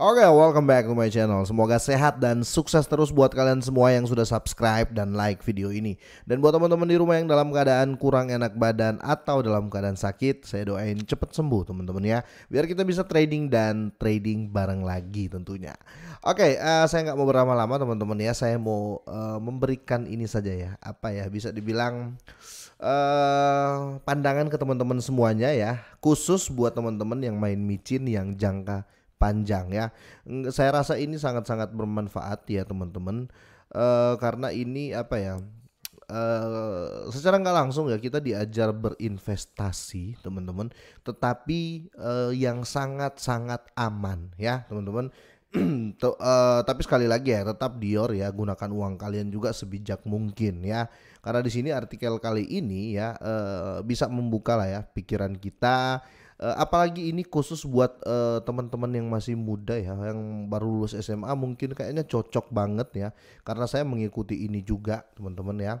Oke, okay, welcome back to my channel. Semoga sehat dan sukses terus buat kalian semua yang sudah subscribe dan like video ini. Dan buat teman-teman di rumah yang dalam keadaan kurang enak badan atau dalam keadaan sakit, saya doain cepet sembuh teman-teman ya. Biar kita bisa trading dan trading bareng lagi tentunya. Oke, okay, uh, eh, saya nggak mau berlama-lama teman-teman ya. Saya mau uh, memberikan ini saja ya. Apa ya, bisa dibilang uh, pandangan ke teman-teman semuanya ya. Khusus buat teman-teman yang main micin yang jangka panjang ya. Saya rasa ini sangat-sangat bermanfaat ya teman-teman uh, karena ini apa ya? Uh, secara nggak langsung ya kita diajar berinvestasi teman-teman tetapi uh, yang sangat-sangat aman ya teman-teman uh, tapi sekali lagi ya tetap Dior ya gunakan uang kalian juga sebijak mungkin ya karena di sini artikel kali ini ya uh, bisa membuka lah ya pikiran kita Uh, apalagi ini khusus buat uh, teman-teman yang masih muda ya, yang baru lulus SMA mungkin kayaknya cocok banget ya. Karena saya mengikuti ini juga, teman-teman ya.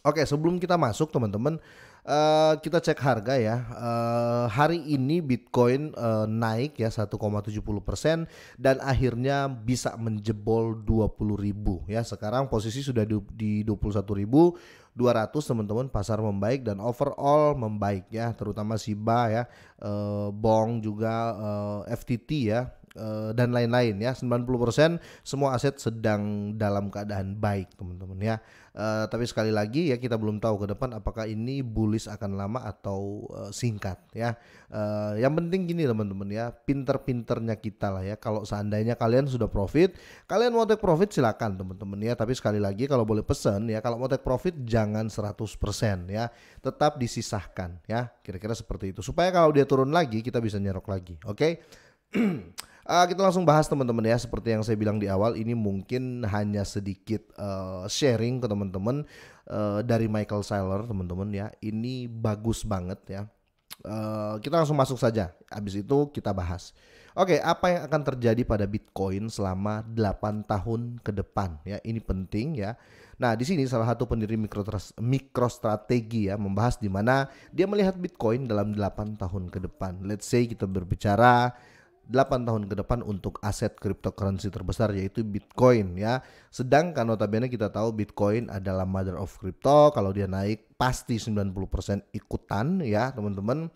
Oke, sebelum kita masuk teman-teman, Uh, kita cek harga ya. Uh, hari ini Bitcoin uh, naik ya 1,70% dan akhirnya bisa menjebol ribu ya. Sekarang posisi sudah di, di 21.000 200 teman-teman pasar membaik dan overall membaik ya terutama Siba ya uh, Bong juga uh, FTT ya Eh, dan lain-lain ya 90% semua aset sedang dalam keadaan baik teman-teman ya uh, tapi sekali lagi ya kita belum tahu ke depan apakah ini bullish akan lama atau uh, singkat ya uh, yang penting gini teman-teman ya pinter-pinternya kita lah ya kalau seandainya kalian sudah profit kalian mau take profit silakan teman-teman ya tapi sekali lagi kalau boleh pesan ya kalau mau take profit jangan 100% ya tetap disisahkan ya kira-kira seperti itu supaya kalau dia turun lagi kita bisa nyerok lagi oke okay? Uh, kita langsung bahas teman-teman ya. Seperti yang saya bilang di awal, ini mungkin hanya sedikit uh, sharing ke teman-teman uh, dari Michael Saylor teman-teman ya. Ini bagus banget ya. Uh, kita langsung masuk saja. Habis itu kita bahas. Oke, okay, apa yang akan terjadi pada Bitcoin selama 8 tahun ke depan ya? Ini penting ya. Nah, di sini salah satu pendiri mikrostrategi ya membahas di mana dia melihat Bitcoin dalam 8 tahun ke depan. Let's say kita berbicara 8 tahun ke depan untuk aset cryptocurrency terbesar yaitu Bitcoin ya. Sedangkan notabene kita tahu Bitcoin adalah mother of crypto, kalau dia naik pasti 90% ikutan ya, teman-teman.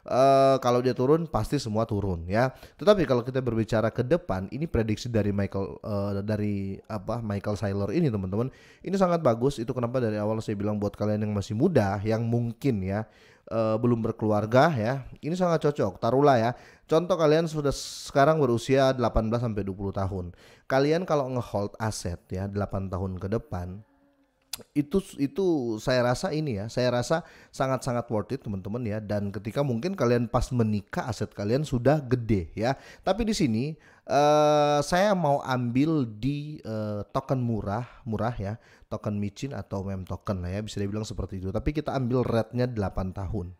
Uh, kalau dia turun pasti semua turun ya. Tetapi kalau kita berbicara ke depan, ini prediksi dari Michael uh, dari apa Michael Saylor ini teman-teman, ini sangat bagus. Itu kenapa dari awal saya bilang buat kalian yang masih muda, yang mungkin ya uh, belum berkeluarga ya, ini sangat cocok. Taruhlah ya. Contoh kalian sudah sekarang berusia 18 sampai 20 tahun. Kalian kalau ngehold aset ya 8 tahun ke depan, itu itu saya rasa ini ya, saya rasa sangat-sangat worth it teman-teman ya. Dan ketika mungkin kalian pas menikah aset kalian sudah gede ya. Tapi di sini uh, saya mau ambil di uh, token murah, murah ya, token micin atau mem token lah ya, bisa dibilang seperti itu. Tapi kita ambil rate-nya 8 tahun.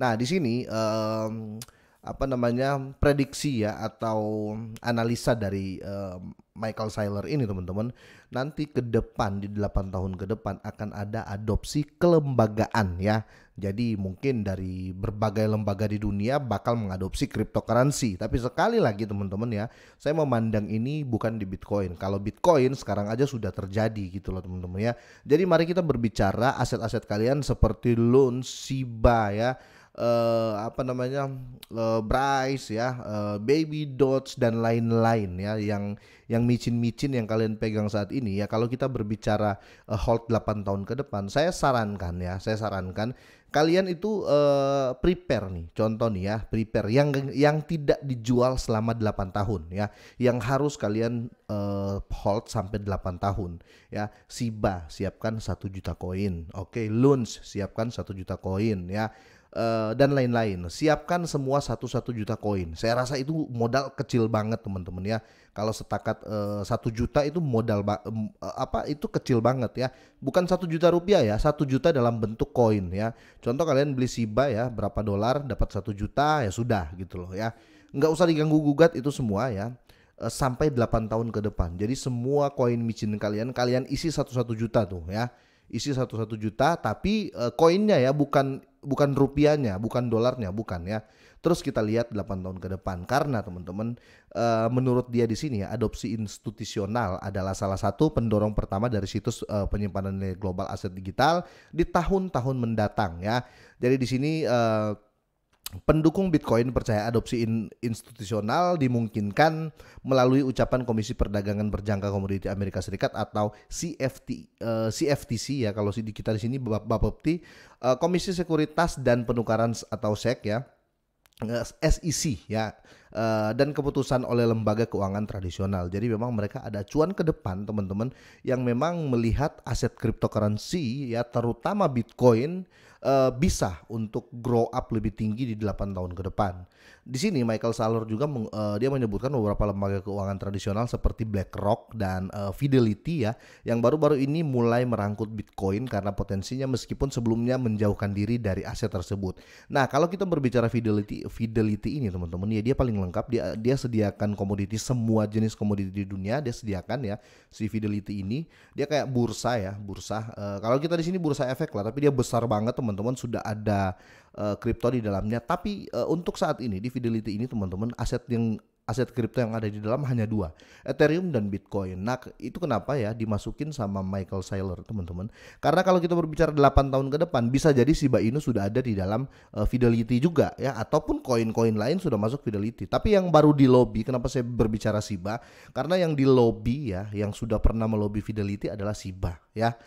Nah, di sini um, apa namanya prediksi ya atau analisa dari um, Michael Saylor ini teman-teman nanti ke depan di 8 tahun ke depan akan ada adopsi kelembagaan ya. Jadi mungkin dari berbagai lembaga di dunia bakal mengadopsi cryptocurrency. Tapi sekali lagi teman-teman ya, saya memandang ini bukan di Bitcoin. Kalau Bitcoin sekarang aja sudah terjadi gitu loh teman-teman ya. Jadi mari kita berbicara aset-aset kalian seperti loan, Siba ya uh, apa namanya uh, Bryce ya, uh, Baby Dodge dan lain-lain ya yang yang micin-micin yang kalian pegang saat ini ya kalau kita berbicara uh, hold 8 tahun ke depan saya sarankan ya, saya sarankan kalian itu uh, prepare nih contoh nih ya prepare yang yang tidak dijual selama 8 tahun ya yang harus kalian uh, hold sampai 8 tahun ya siba siapkan satu juta koin oke okay, loans siapkan satu juta koin ya Eh, dan lain-lain. Siapkan semua satu-satu juta koin. Saya rasa itu modal kecil banget teman-teman ya. Kalau setakat eh, satu uh, juta itu modal ba- eh, apa itu kecil banget ya. Bukan satu juta rupiah ya, satu juta dalam bentuk koin ya. Contoh kalian beli Shiba ya, berapa dolar dapat satu juta ya sudah gitu loh ya. Nggak usah diganggu gugat itu semua ya sampai 8 tahun ke depan. Jadi semua koin micin kalian kalian isi satu-satu juta tuh ya isi satu-satu juta tapi uh, koinnya ya bukan bukan rupiahnya, bukan dolarnya, bukan ya. Terus kita lihat 8 tahun ke depan karena teman-teman uh, menurut dia di sini ya, adopsi institusional adalah salah satu pendorong pertama dari situs uh, penyimpanan nilai global aset digital di tahun-tahun mendatang ya. Jadi di sini uh, pendukung Bitcoin percaya adopsi in institusional dimungkinkan melalui ucapan Komisi Perdagangan Berjangka Komoditi Amerika Serikat atau CFT uh, eh, CFTC ya kalau kita di sini Bapepti uh, eh, Komisi Sekuritas dan Penukaran atau SEC ya eh, SEC ya Eh, dan keputusan oleh lembaga keuangan tradisional. Jadi memang mereka ada cuan ke depan teman-teman yang memang melihat aset cryptocurrency ya terutama Bitcoin uh, bisa untuk grow up lebih tinggi di 8 tahun ke depan. Di sini Michael Saylor juga meng, uh, dia menyebutkan beberapa lembaga keuangan tradisional seperti BlackRock dan uh, Fidelity ya yang baru-baru ini mulai merangkut Bitcoin karena potensinya meskipun sebelumnya menjauhkan diri dari aset tersebut. Nah, kalau kita berbicara Fidelity Fidelity ini teman-teman ya dia paling lengkap dia dia sediakan komoditi semua jenis komoditi di dunia dia sediakan ya si Fidelity ini dia kayak bursa ya bursa uh, kalau kita di sini bursa efek lah tapi dia besar banget teman-teman sudah ada eh, kripto uh, di dalamnya tapi uh, untuk saat ini di Fidelity ini teman-teman aset yang aset kripto yang ada di dalam hanya dua, Ethereum dan Bitcoin. Nah, itu kenapa ya dimasukin sama Michael Saylor, teman-teman? Karena kalau kita berbicara 8 tahun ke depan, bisa jadi Shiba Inu sudah ada di dalam uh, Fidelity juga ya ataupun koin-koin lain sudah masuk Fidelity. Tapi yang baru di lobby, kenapa saya berbicara Shiba? Karena yang di lobby ya, yang sudah pernah melobi Fidelity adalah Shiba ya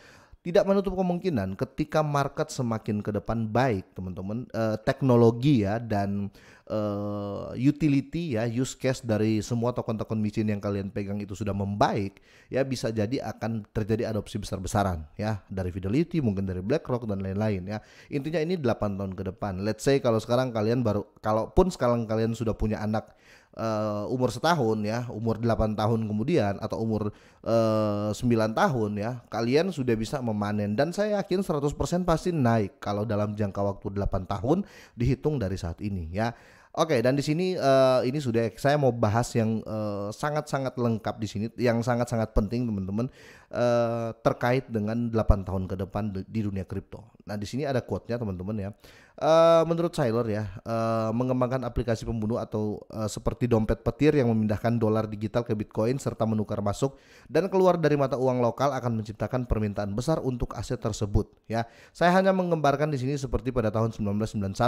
tidak menutup kemungkinan ketika market semakin ke depan baik teman-teman eh, teknologi ya dan eh, utility ya use case dari semua token-token micin yang kalian pegang itu sudah membaik ya bisa jadi akan terjadi adopsi besar-besaran ya dari Fidelity mungkin dari BlackRock dan lain-lain ya intinya ini 8 tahun ke depan let's say kalau sekarang kalian baru kalaupun sekarang kalian sudah punya anak uh, umur setahun ya, umur 8 tahun kemudian atau umur uh, eh, 9 tahun ya, kalian sudah bisa memanen dan saya yakin 100% pasti naik kalau dalam jangka waktu 8 tahun dihitung dari saat ini ya. Oke, dan di sini uh, ini sudah saya mau bahas yang sangat-sangat uh, lengkap di sini, yang sangat-sangat penting teman-teman uh, terkait dengan 8 tahun ke depan di dunia kripto. Nah, di sini ada quote-nya teman-teman ya. Eh, menurut Tyler ya uh, mengembangkan aplikasi pembunuh atau uh, seperti dompet petir yang memindahkan dolar digital ke Bitcoin serta menukar masuk dan keluar dari mata uang lokal akan menciptakan permintaan besar untuk aset tersebut ya. Saya hanya menggambarkan di sini seperti pada tahun 1991 uh,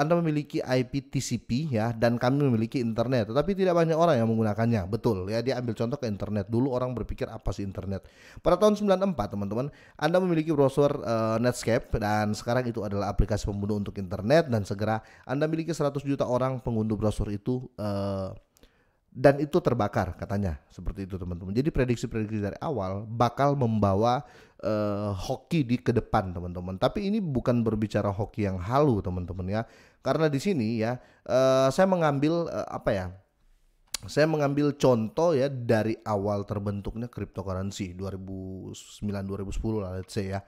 Anda memiliki IP TCP ya dan kami memiliki internet tetapi tidak banyak orang yang menggunakannya. Betul ya dia ambil contoh ke internet. Dulu orang berpikir apa sih internet. Pada tahun 94 teman-teman Anda memiliki browser uh, Netscape dan sekarang itu adalah aplikasi pembunuh untuk internet dan segera Anda miliki 100 juta orang pengunduh browser itu uh, dan itu terbakar katanya seperti itu teman-teman. Jadi prediksi-prediksi dari awal bakal membawa uh, hoki di ke depan teman-teman. Tapi ini bukan berbicara hoki yang halu teman-teman ya. Karena di sini ya uh, saya mengambil uh, apa ya? saya mengambil contoh ya dari awal terbentuknya cryptocurrency 2009 2010 lah let's say ya.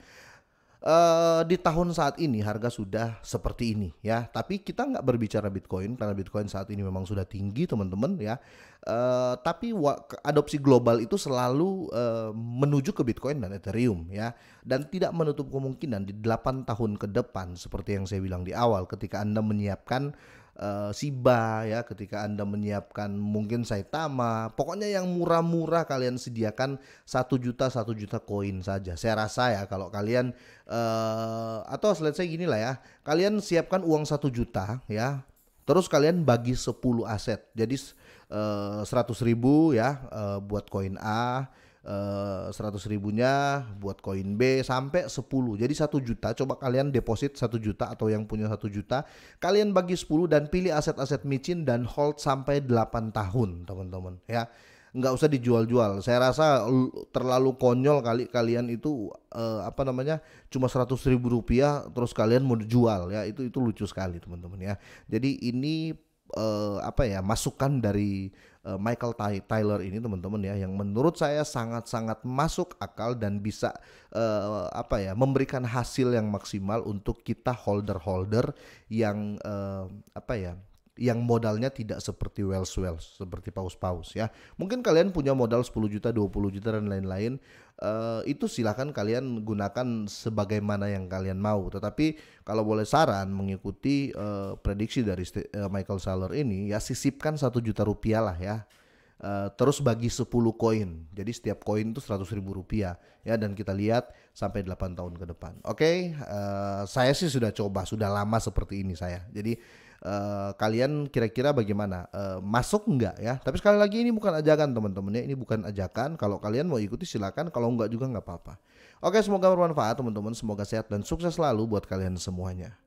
Eh, di tahun saat ini harga sudah seperti ini ya. Tapi kita nggak berbicara Bitcoin karena Bitcoin saat ini memang sudah tinggi teman-teman ya. Uh, tapi adopsi global itu selalu uh, menuju ke Bitcoin dan Ethereum ya. Dan tidak menutup kemungkinan di 8 tahun ke depan seperti yang saya bilang di awal ketika Anda menyiapkan uh, Shiba ya ketika Anda menyiapkan mungkin Saitama pokoknya yang murah-murah kalian sediakan satu juta satu juta koin saja saya rasa ya kalau kalian uh, atau selain saya gini lah ya kalian siapkan uang satu juta ya terus kalian bagi 10 aset jadi eh, seratus uh, ribu ya uh, buat koin A 100 eh, ribunya buat koin B sampai 10 jadi satu juta coba kalian deposit satu juta atau yang punya satu juta kalian bagi 10 dan pilih aset-aset micin dan hold sampai 8 tahun teman-teman ya nggak usah dijual-jual saya rasa terlalu konyol kali kalian itu eh, apa namanya cuma 100 ribu rupiah terus kalian mau jual ya itu itu lucu sekali teman-teman ya jadi ini uh, apa ya masukan dari uh, Michael Tyler ini teman-teman ya yang menurut saya sangat-sangat masuk akal dan bisa uh, apa ya memberikan hasil yang maksimal untuk kita holder-holder yang uh, apa ya yang modalnya tidak seperti Wells Wells seperti paus paus ya mungkin kalian punya modal 10 juta 20 juta dan lain-lain uh, itu silahkan kalian gunakan sebagaimana yang kalian mau tetapi kalau boleh saran mengikuti uh, prediksi dari eh, Michael Saylor ini ya sisipkan satu juta rupiah lah ya uh, terus bagi 10 koin. Jadi setiap koin itu 100 ribu rupiah ya dan kita lihat sampai 8 tahun ke depan. Oke, okay, uh, eh, saya sih sudah coba, sudah lama seperti ini saya. Jadi Uh, kalian kira-kira bagaimana uh, masuk enggak ya tapi sekali lagi ini bukan ajakan teman-teman ya ini bukan ajakan kalau kalian mau ikuti silakan kalau enggak juga enggak apa-apa oke semoga bermanfaat teman-teman semoga sehat dan sukses selalu buat kalian semuanya